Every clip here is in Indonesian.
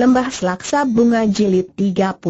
Lembah Selaksa Bunga Jilid 31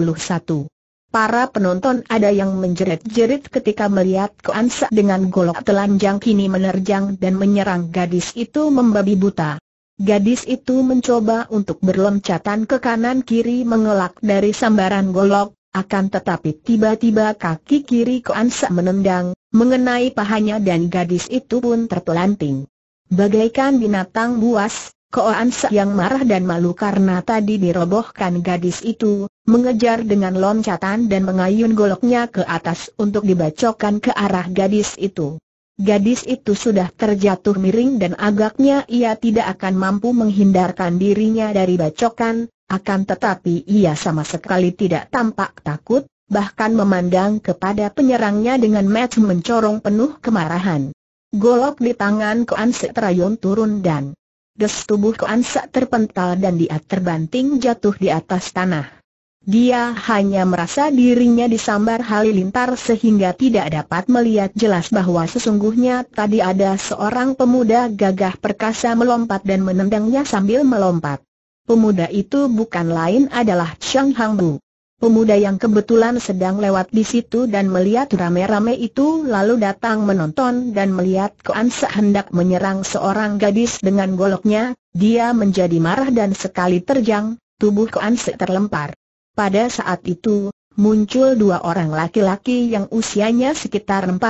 Para penonton ada yang menjerit-jerit ketika melihat Koansa dengan golok telanjang kini menerjang dan menyerang gadis itu membabi buta. Gadis itu mencoba untuk berloncatan ke kanan kiri mengelak dari sambaran golok, akan tetapi tiba-tiba kaki kiri Koansa menendang, mengenai pahanya dan gadis itu pun terpelanting. Bagaikan binatang buas, Koan yang marah dan malu karena tadi dirobohkan gadis itu, mengejar dengan loncatan dan mengayun goloknya ke atas untuk dibacokan ke arah gadis itu. Gadis itu sudah terjatuh miring dan agaknya ia tidak akan mampu menghindarkan dirinya dari bacokan, akan tetapi ia sama sekali tidak tampak takut, bahkan memandang kepada penyerangnya dengan mata mencorong penuh kemarahan. Golok di tangan Koan terayun turun dan Des tubuh Koansa terpental dan dia terbanting jatuh di atas tanah. Dia hanya merasa dirinya disambar halilintar sehingga tidak dapat melihat jelas bahwa sesungguhnya tadi ada seorang pemuda gagah perkasa melompat dan menendangnya sambil melompat. Pemuda itu bukan lain adalah Chang Hang Bu. Pemuda yang kebetulan sedang lewat di situ dan melihat rame-rame itu lalu datang menonton dan melihat Koan hendak menyerang seorang gadis dengan goloknya, dia menjadi marah dan sekali terjang, tubuh Koan terlempar. Pada saat itu, muncul dua orang laki-laki yang usianya sekitar 40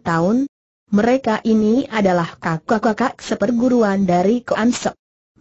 tahun. Mereka ini adalah kakak-kakak seperguruan dari Koan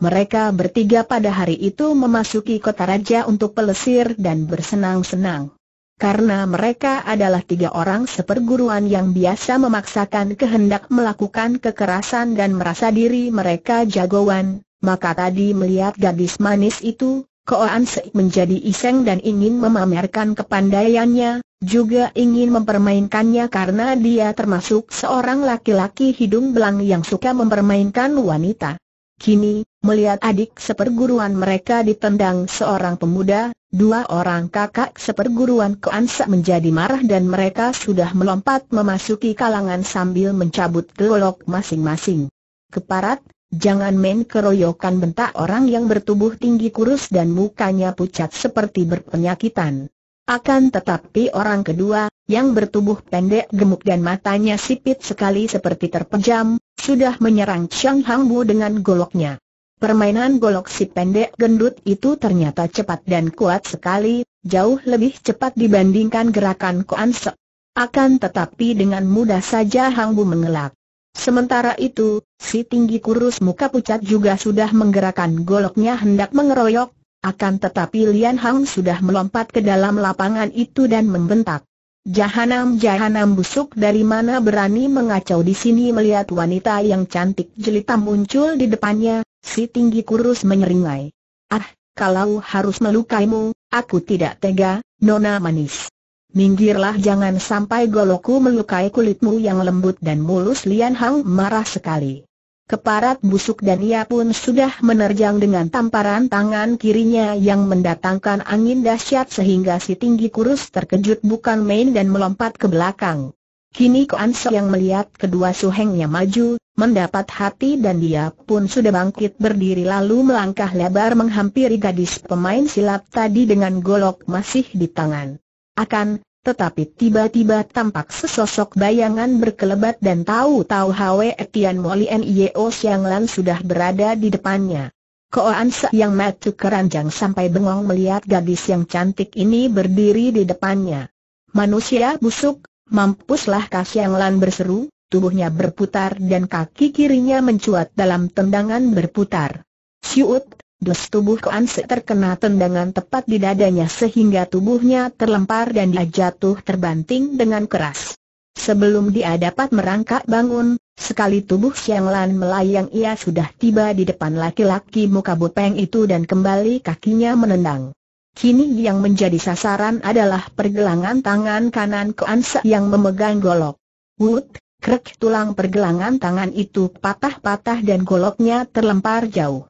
mereka bertiga pada hari itu memasuki kota raja untuk pelesir dan bersenang-senang. Karena mereka adalah tiga orang seperguruan yang biasa memaksakan kehendak melakukan kekerasan dan merasa diri mereka jagoan, maka tadi melihat gadis manis itu, Koan Seik menjadi iseng dan ingin memamerkan kepandaiannya, juga ingin mempermainkannya karena dia termasuk seorang laki-laki hidung belang yang suka mempermainkan wanita. Kini, melihat adik seperguruan mereka ditendang seorang pemuda, dua orang kakak seperguruan Koansa menjadi marah dan mereka sudah melompat memasuki kalangan sambil mencabut golok masing-masing. Keparat, jangan main keroyokan bentak orang yang bertubuh tinggi kurus dan mukanya pucat seperti berpenyakitan. Akan tetapi orang kedua, yang bertubuh pendek gemuk dan matanya sipit sekali seperti terpejam, sudah menyerang Chiang Hang Bu dengan goloknya. Permainan golok si pendek gendut itu ternyata cepat dan kuat sekali, jauh lebih cepat dibandingkan gerakan Koan Sek. Akan tetapi dengan mudah saja Hang Bu mengelak. Sementara itu, si tinggi kurus muka pucat juga sudah menggerakkan goloknya hendak mengeroyok, akan tetapi Lian Hang sudah melompat ke dalam lapangan itu dan membentak. Jahanam-jahanam busuk dari mana berani mengacau di sini melihat wanita yang cantik jelita muncul di depannya, si tinggi kurus menyeringai. Ah, kalau harus melukaimu, aku tidak tega, nona manis. Minggirlah jangan sampai goloku melukai kulitmu yang lembut dan mulus Lian Hang marah sekali keparat busuk dan ia pun sudah menerjang dengan tamparan tangan kirinya yang mendatangkan angin dahsyat sehingga si tinggi kurus terkejut bukan main dan melompat ke belakang. Kini Kuan Sek yang melihat kedua suhengnya maju, mendapat hati dan dia pun sudah bangkit berdiri lalu melangkah lebar menghampiri gadis pemain silat tadi dengan golok masih di tangan. Akan, tetapi tiba-tiba tampak sesosok bayangan berkelebat dan tahu-tahu Hwe Etian Moli Yeo Siang Lan sudah berada di depannya. Koan yang matu keranjang sampai bengong melihat gadis yang cantik ini berdiri di depannya. Manusia busuk, mampuslah Siang Lan berseru, tubuhnya berputar dan kaki kirinya mencuat dalam tendangan berputar. Siut, Dus tubuh Koanse terkena tendangan tepat di dadanya sehingga tubuhnya terlempar dan dia jatuh terbanting dengan keras. Sebelum dia dapat merangkak bangun, sekali tubuh siang Lan melayang ia sudah tiba di depan laki-laki muka bopeng itu dan kembali kakinya menendang. Kini yang menjadi sasaran adalah pergelangan tangan kanan Koanse yang memegang golok. Wut, krek tulang pergelangan tangan itu patah-patah dan goloknya terlempar jauh.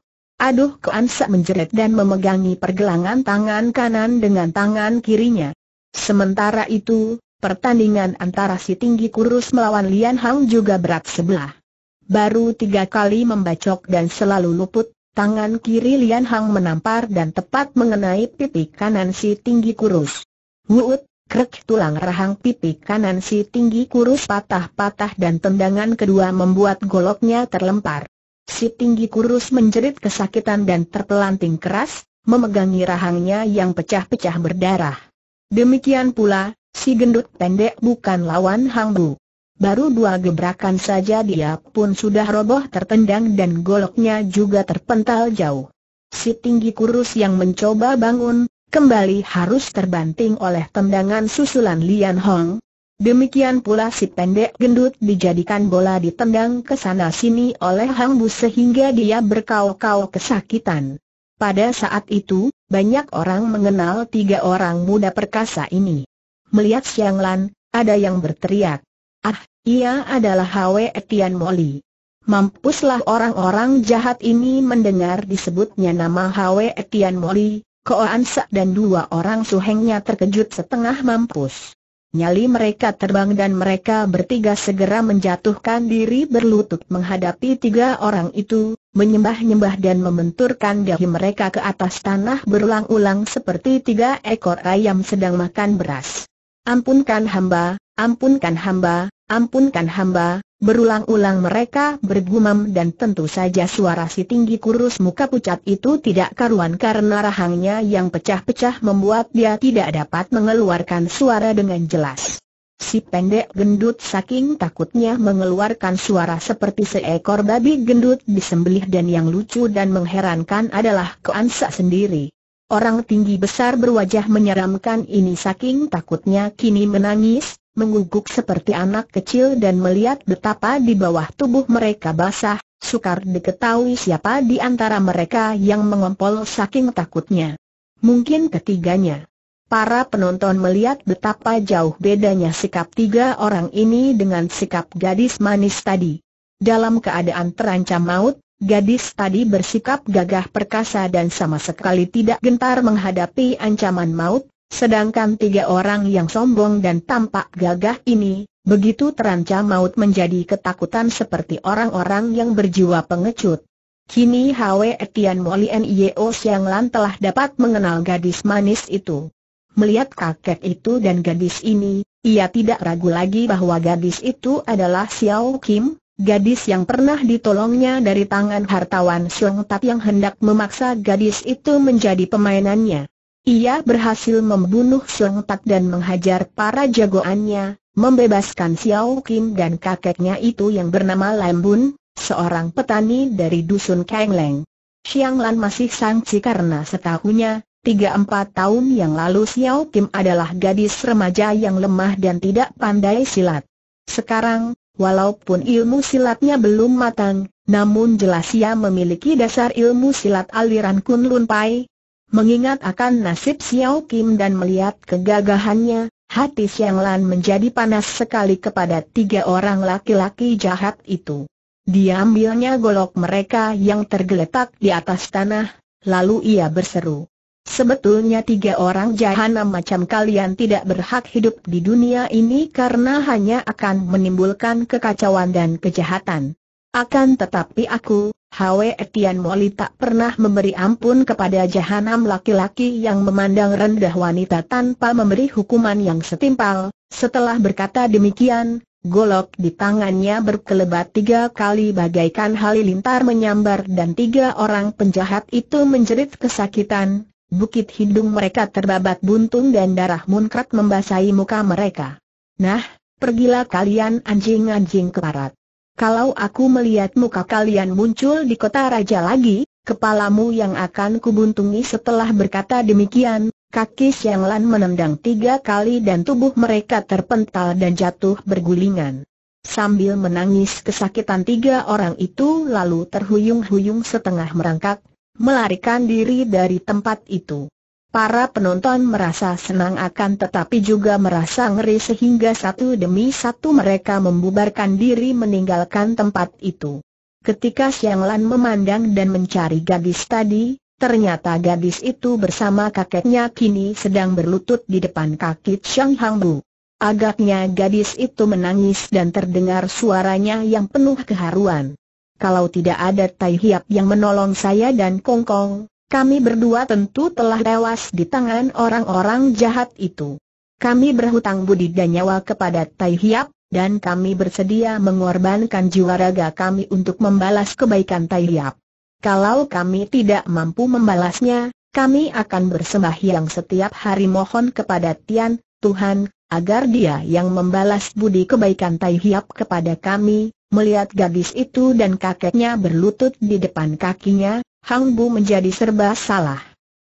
Aduh Keansa menjerit dan memegangi pergelangan tangan kanan dengan tangan kirinya. Sementara itu, pertandingan antara si tinggi kurus melawan Lian Hang juga berat sebelah. Baru tiga kali membacok dan selalu luput, tangan kiri Lian Hang menampar dan tepat mengenai pipi kanan si tinggi kurus. Wuut, krek tulang rahang pipi kanan si tinggi kurus patah-patah dan tendangan kedua membuat goloknya terlempar. Si tinggi kurus menjerit kesakitan dan terpelanting keras, memegangi rahangnya yang pecah-pecah berdarah. Demikian pula, si gendut pendek bukan lawan Hang Bu. Baru dua gebrakan saja dia pun sudah roboh tertendang dan goloknya juga terpental jauh. Si tinggi kurus yang mencoba bangun, kembali harus terbanting oleh tendangan susulan Lian Hong, Demikian pula si pendek gendut dijadikan bola ditendang ke sana sini oleh Hang Bu sehingga dia berkau-kau kesakitan. Pada saat itu, banyak orang mengenal tiga orang muda perkasa ini. Melihat Siang Lan, ada yang berteriak. Ah, ia adalah Hwe Etian Moli. Mampuslah orang-orang jahat ini mendengar disebutnya nama Hwe Etian Moli, Koan Sa dan dua orang suhengnya terkejut setengah mampus. Nyali mereka terbang dan mereka bertiga segera menjatuhkan diri berlutut menghadapi tiga orang itu, menyembah-nyembah dan membenturkan dahi mereka ke atas tanah berulang-ulang seperti tiga ekor ayam sedang makan beras. Ampunkan hamba, ampunkan hamba, ampunkan hamba, Berulang-ulang mereka bergumam dan tentu saja suara si tinggi kurus muka pucat itu tidak karuan karena rahangnya yang pecah-pecah membuat dia tidak dapat mengeluarkan suara dengan jelas. Si pendek gendut saking takutnya mengeluarkan suara seperti seekor babi gendut disembelih dan yang lucu dan mengherankan adalah keansa sendiri. Orang tinggi besar berwajah menyeramkan ini saking takutnya kini menangis, mengguguk seperti anak kecil dan melihat betapa di bawah tubuh mereka basah, sukar diketahui siapa di antara mereka yang mengompol saking takutnya. Mungkin ketiganya. Para penonton melihat betapa jauh bedanya sikap tiga orang ini dengan sikap gadis manis tadi. Dalam keadaan terancam maut, gadis tadi bersikap gagah perkasa dan sama sekali tidak gentar menghadapi ancaman maut, Sedangkan tiga orang yang sombong dan tampak gagah ini, begitu terancam maut menjadi ketakutan seperti orang-orang yang berjiwa pengecut. Kini Hwe Etian Moli Yeo Siang Lan telah dapat mengenal gadis manis itu. Melihat kakek itu dan gadis ini, ia tidak ragu lagi bahwa gadis itu adalah Xiao Kim, gadis yang pernah ditolongnya dari tangan hartawan Siong Tat yang hendak memaksa gadis itu menjadi pemainannya. Ia berhasil membunuh Tak dan menghajar para jagoannya, membebaskan Xiao Kim dan kakeknya itu yang bernama Lam Bun, seorang petani dari dusun Leng. Xiang Lan masih sangsi karena setahunya, tiga empat tahun yang lalu Xiao Kim adalah gadis remaja yang lemah dan tidak pandai silat. Sekarang, walaupun ilmu silatnya belum matang, namun jelas ia memiliki dasar ilmu silat aliran Kun Lun Pai, Mengingat akan nasib Xiao Kim dan melihat kegagahannya, hati Xiang Lan menjadi panas sekali kepada tiga orang laki-laki jahat itu. Diambilnya golok mereka yang tergeletak di atas tanah, lalu ia berseru. Sebetulnya tiga orang jahanam macam kalian tidak berhak hidup di dunia ini karena hanya akan menimbulkan kekacauan dan kejahatan. Akan tetapi aku, Hwe Etian Moli tak pernah memberi ampun kepada jahanam laki-laki yang memandang rendah wanita tanpa memberi hukuman yang setimpal. Setelah berkata demikian, golok di tangannya berkelebat tiga kali bagaikan halilintar menyambar dan tiga orang penjahat itu menjerit kesakitan. Bukit hidung mereka terbabat buntung dan darah munkrat membasahi muka mereka. Nah, pergilah kalian anjing-anjing keparat. Kalau aku melihat muka kalian muncul di kota raja lagi, kepalamu yang akan kubuntungi setelah berkata demikian, kaki Xiang Lan menendang tiga kali dan tubuh mereka terpental dan jatuh bergulingan. Sambil menangis kesakitan tiga orang itu lalu terhuyung-huyung setengah merangkak, melarikan diri dari tempat itu. Para penonton merasa senang akan tetapi juga merasa ngeri sehingga satu demi satu mereka membubarkan diri meninggalkan tempat itu. Ketika Siang Lan memandang dan mencari gadis tadi, ternyata gadis itu bersama kakeknya kini sedang berlutut di depan kaki Chang Hang Bu. Agaknya gadis itu menangis dan terdengar suaranya yang penuh keharuan. Kalau tidak ada Tai Hiap yang menolong saya dan Kong Kong. Kami berdua tentu telah tewas di tangan orang-orang jahat itu. Kami berhutang budi dan nyawa kepada Tai Hiap, dan kami bersedia mengorbankan jiwa raga kami untuk membalas kebaikan Tai Hiap. Kalau kami tidak mampu membalasnya, kami akan bersembahyang setiap hari mohon kepada Tian, Tuhan, agar dia yang membalas budi kebaikan Tai Hiap kepada kami, melihat gadis itu dan kakeknya berlutut di depan kakinya, Hang Bu menjadi serba salah.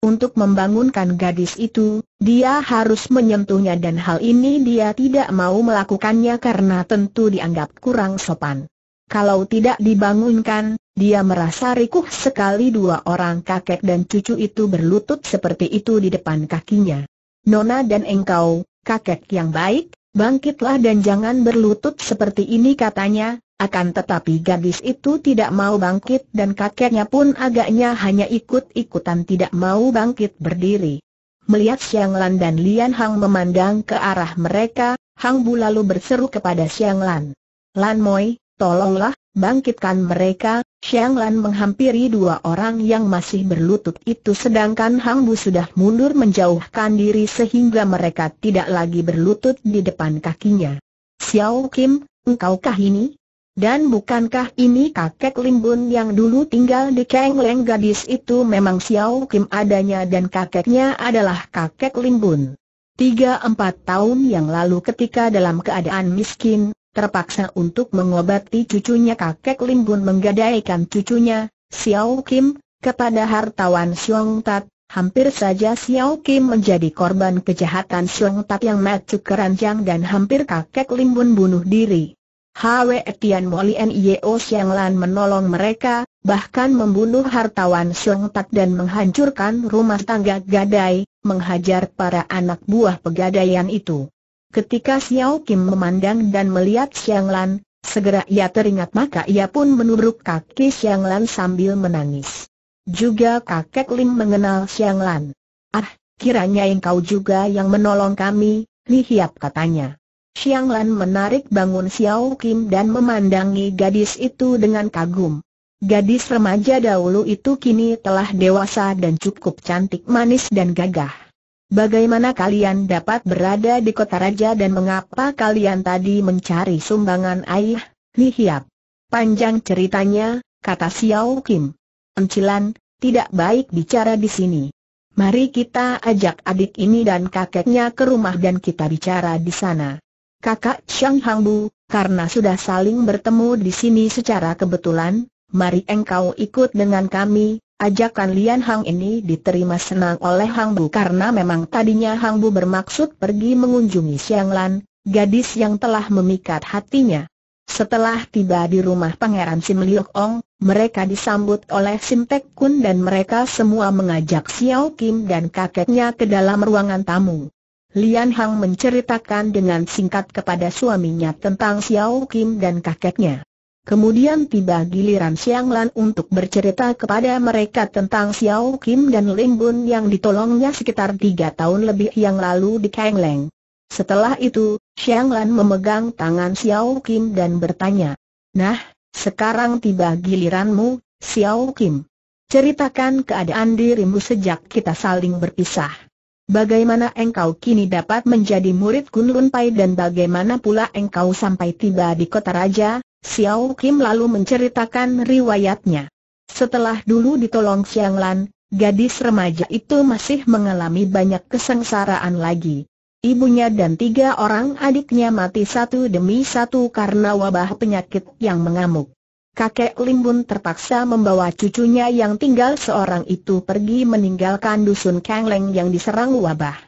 Untuk membangunkan gadis itu, dia harus menyentuhnya dan hal ini dia tidak mau melakukannya karena tentu dianggap kurang sopan. Kalau tidak dibangunkan, dia merasa rikuh sekali dua orang kakek dan cucu itu berlutut seperti itu di depan kakinya. Nona dan engkau, kakek yang baik, bangkitlah dan jangan berlutut seperti ini katanya, akan tetapi gadis itu tidak mau bangkit dan kakeknya pun agaknya hanya ikut-ikutan tidak mau bangkit berdiri. Melihat Siang Lan dan Lian Hang memandang ke arah mereka, Hang Bu lalu berseru kepada Siang Lan. Lan Moi, tolonglah, bangkitkan mereka, Siang Lan menghampiri dua orang yang masih berlutut itu sedangkan Hang Bu sudah mundur menjauhkan diri sehingga mereka tidak lagi berlutut di depan kakinya. Xiao Kim, engkaukah ini? Dan bukankah ini kakek Limbun yang dulu tinggal di Keng Leng gadis itu memang Xiao Kim adanya dan kakeknya adalah kakek Limbun. Tiga empat tahun yang lalu ketika dalam keadaan miskin, terpaksa untuk mengobati cucunya kakek Limbun menggadaikan cucunya, Xiao Kim, kepada hartawan Xiong Tat, hampir saja Xiao Kim menjadi korban kejahatan Xiong Tat yang maju keranjang dan hampir kakek Limbun bunuh diri. Hwe Etian Moli Nio Siang Lan menolong mereka, bahkan membunuh hartawan Siang Tak dan menghancurkan rumah tangga gadai, menghajar para anak buah pegadaian itu. Ketika Xiao Kim memandang dan melihat Siang Lan, segera ia teringat maka ia pun menubruk kaki Siang Lan sambil menangis. Juga kakek Lim mengenal Siang Lan. Ah, kiranya engkau juga yang menolong kami, lihiap katanya. Xiang Lan menarik bangun Xiao Kim dan memandangi gadis itu dengan kagum. Gadis remaja dahulu itu kini telah dewasa dan cukup cantik manis dan gagah. Bagaimana kalian dapat berada di kota raja dan mengapa kalian tadi mencari sumbangan air, Lihiap? Panjang ceritanya, kata Xiao Kim. Encilan, tidak baik bicara di sini. Mari kita ajak adik ini dan kakeknya ke rumah dan kita bicara di sana kakak Chiang Hang karena sudah saling bertemu di sini secara kebetulan, mari engkau ikut dengan kami, ajakan Lian Hang ini diterima senang oleh Hang Bu karena memang tadinya Hang Bu bermaksud pergi mengunjungi Siang Lan, gadis yang telah memikat hatinya. Setelah tiba di rumah Pangeran Sim Liok Ong, mereka disambut oleh Sim Tek Kun dan mereka semua mengajak Xiao Kim dan kakeknya ke dalam ruangan tamu. Lian Hang menceritakan dengan singkat kepada suaminya tentang Xiao Kim dan kakeknya. Kemudian tiba giliran Xiang Lan untuk bercerita kepada mereka tentang Xiao Kim dan Ling Bun yang ditolongnya sekitar tiga tahun lebih yang lalu di Kang Leng. Setelah itu, Xiang Lan memegang tangan Xiao Kim dan bertanya, Nah, sekarang tiba giliranmu, Xiao Kim. Ceritakan keadaan dirimu sejak kita saling berpisah bagaimana engkau kini dapat menjadi murid Kun Lun Pai dan bagaimana pula engkau sampai tiba di kota raja? Xiao Kim lalu menceritakan riwayatnya. Setelah dulu ditolong Xiang Lan, gadis remaja itu masih mengalami banyak kesengsaraan lagi. Ibunya dan tiga orang adiknya mati satu demi satu karena wabah penyakit yang mengamuk kakek Limbun terpaksa membawa cucunya yang tinggal seorang itu pergi meninggalkan dusun Kangleng yang diserang wabah.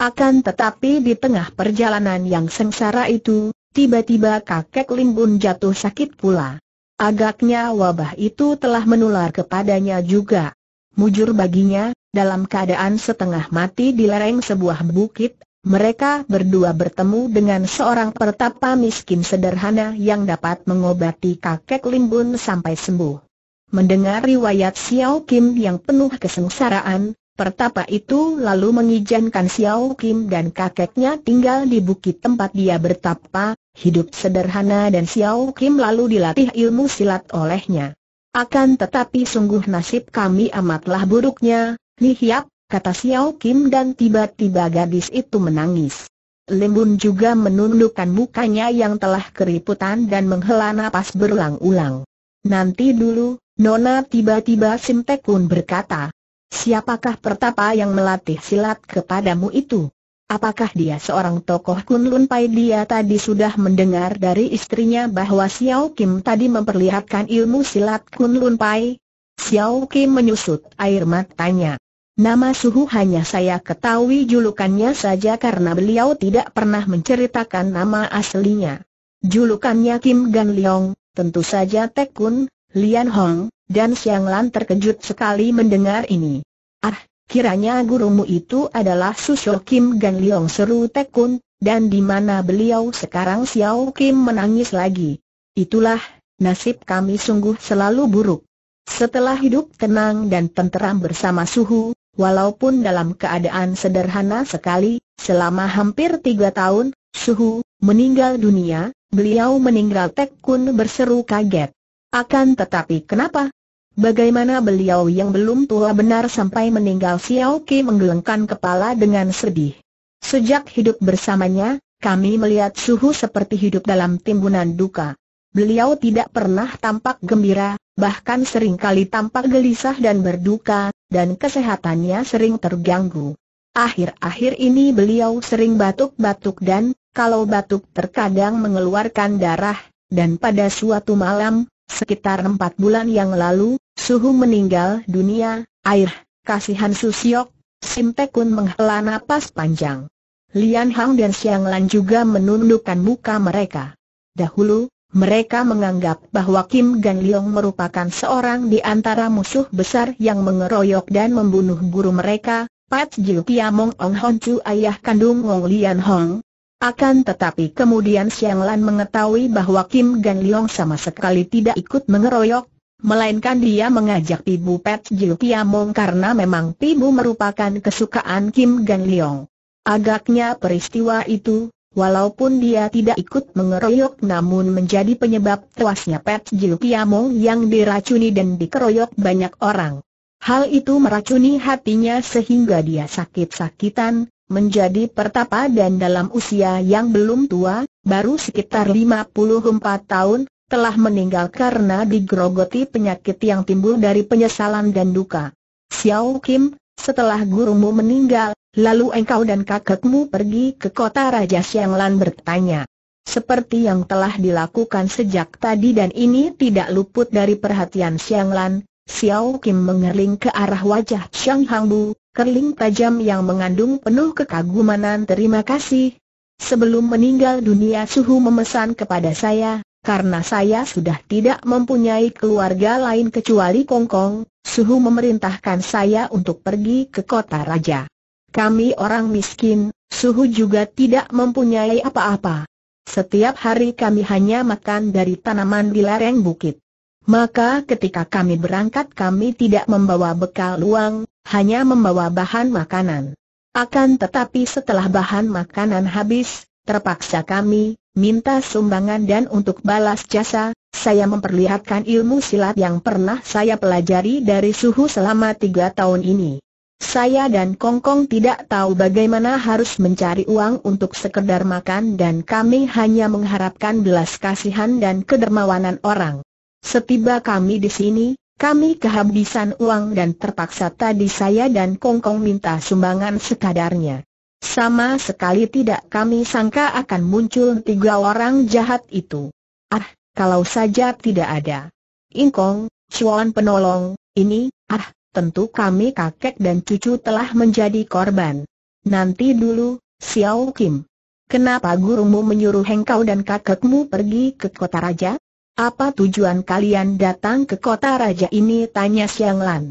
Akan tetapi di tengah perjalanan yang sengsara itu, tiba-tiba kakek Limbun jatuh sakit pula. Agaknya wabah itu telah menular kepadanya juga. Mujur baginya, dalam keadaan setengah mati di lereng sebuah bukit, mereka berdua bertemu dengan seorang pertapa miskin sederhana yang dapat mengobati kakek Limbun sampai sembuh. Mendengar riwayat Xiao Kim yang penuh kesengsaraan, pertapa itu lalu mengizinkan Xiao Kim dan kakeknya tinggal di bukit tempat dia bertapa, hidup sederhana dan Xiao Kim lalu dilatih ilmu silat olehnya. Akan tetapi sungguh nasib kami amatlah buruknya, Hiap kata Xiao Kim dan tiba-tiba gadis itu menangis. Limbun juga menundukkan mukanya yang telah keriputan dan menghela napas berulang-ulang. Nanti dulu, Nona tiba-tiba Sim berkata, Siapakah pertapa yang melatih silat kepadamu itu? Apakah dia seorang tokoh Kunlun Pai dia tadi sudah mendengar dari istrinya bahwa Xiao Kim tadi memperlihatkan ilmu silat Kunlun Pai? Xiao Kim menyusut air matanya. Nama Suhu hanya saya ketahui julukannya saja karena beliau tidak pernah menceritakan nama aslinya. Julukannya Kim Gan Leong, tentu saja Tek Lian Hong, dan Siang Lan terkejut sekali mendengar ini. Ah, kiranya gurumu itu adalah Susho Kim Gan Leong seru Tek dan di mana beliau sekarang Xiao Kim menangis lagi. Itulah, nasib kami sungguh selalu buruk. Setelah hidup tenang dan tenteram bersama Suhu, Walaupun dalam keadaan sederhana sekali, selama hampir tiga tahun, Suhu meninggal dunia, beliau meninggal Tek Kun berseru kaget. Akan tetapi kenapa? Bagaimana beliau yang belum tua benar sampai meninggal Xiao Qi menggelengkan kepala dengan sedih. Sejak hidup bersamanya, kami melihat Suhu seperti hidup dalam timbunan duka. Beliau tidak pernah tampak gembira, bahkan seringkali tampak gelisah dan berduka, dan kesehatannya sering terganggu. Akhir-akhir ini beliau sering batuk-batuk dan, kalau batuk terkadang mengeluarkan darah, dan pada suatu malam, sekitar empat bulan yang lalu, Suhu meninggal dunia, air, kasihan Susiok, Simtekun menghela napas panjang. Lian Hang dan Xiang Lan juga menundukkan muka mereka. Dahulu, mereka menganggap bahwa Kim Gan Leong merupakan seorang di antara musuh besar yang mengeroyok dan membunuh guru mereka, Pat Jiu Piamong Ong Hon Chu ayah kandung Wong Lian Hong. Akan tetapi kemudian siang Lan mengetahui bahwa Kim Gan Leong sama sekali tidak ikut mengeroyok, melainkan dia mengajak Pibu Pat Jiu Piamong karena memang Pibu merupakan kesukaan Kim Gan Leong. Agaknya peristiwa itu Walaupun dia tidak ikut mengeroyok namun menjadi penyebab tewasnya Pet Jiu Kiamong yang diracuni dan dikeroyok banyak orang. Hal itu meracuni hatinya sehingga dia sakit-sakitan, menjadi pertapa dan dalam usia yang belum tua, baru sekitar 54 tahun, telah meninggal karena digrogoti penyakit yang timbul dari penyesalan dan duka. Xiao Kim, setelah gurumu meninggal, Lalu engkau dan kakekmu pergi ke kota Raja Xianglan bertanya. Seperti yang telah dilakukan sejak tadi dan ini tidak luput dari perhatian Xianglan, Xiao Kim mengerling ke arah wajah Chang Hang Bu, kerling tajam yang mengandung penuh kekaguman terima kasih. Sebelum meninggal dunia Suhu memesan kepada saya, karena saya sudah tidak mempunyai keluarga lain kecuali Kongkong, Suhu memerintahkan saya untuk pergi ke kota Raja. Kami orang miskin, suhu juga tidak mempunyai apa-apa. Setiap hari kami hanya makan dari tanaman di lereng bukit. Maka ketika kami berangkat kami tidak membawa bekal uang, hanya membawa bahan makanan. Akan tetapi setelah bahan makanan habis, terpaksa kami, minta sumbangan dan untuk balas jasa, saya memperlihatkan ilmu silat yang pernah saya pelajari dari suhu selama tiga tahun ini. Saya dan Kongkong tidak tahu bagaimana harus mencari uang untuk sekedar makan dan kami hanya mengharapkan belas kasihan dan kedermawanan orang. Setiba kami di sini, kami kehabisan uang dan terpaksa tadi saya dan Kongkong minta sumbangan sekadarnya. Sama sekali tidak kami sangka akan muncul tiga orang jahat itu. Ah, kalau saja tidak ada. Ingkong, Chuan penolong, ini, ah, tentu kami kakek dan cucu telah menjadi korban. Nanti dulu, Xiao Kim. Kenapa gurumu menyuruh engkau dan kakekmu pergi ke kota raja? Apa tujuan kalian datang ke kota raja ini? Tanya Siang Lan.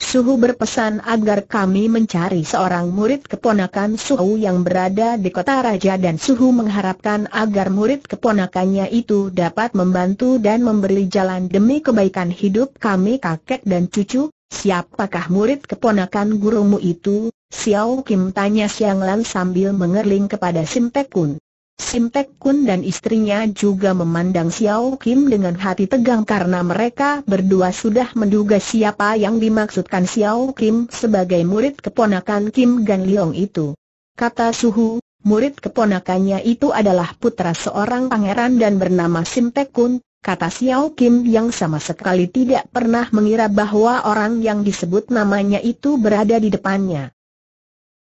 Suhu berpesan agar kami mencari seorang murid keponakan Suhu yang berada di kota raja dan Suhu mengharapkan agar murid keponakannya itu dapat membantu dan memberi jalan demi kebaikan hidup kami kakek dan cucu. Siapakah murid keponakan gurumu itu? Xiao Kim tanya Siang Lan sambil mengerling kepada Sim Tek Kun. Sim Tek Kun dan istrinya juga memandang Xiao Kim dengan hati tegang karena mereka berdua sudah menduga siapa yang dimaksudkan Xiao Kim sebagai murid keponakan Kim Gan Leong itu. Kata Suhu, murid keponakannya itu adalah putra seorang pangeran dan bernama Sim Tek Kun, kata Xiao Kim yang sama sekali tidak pernah mengira bahwa orang yang disebut namanya itu berada di depannya.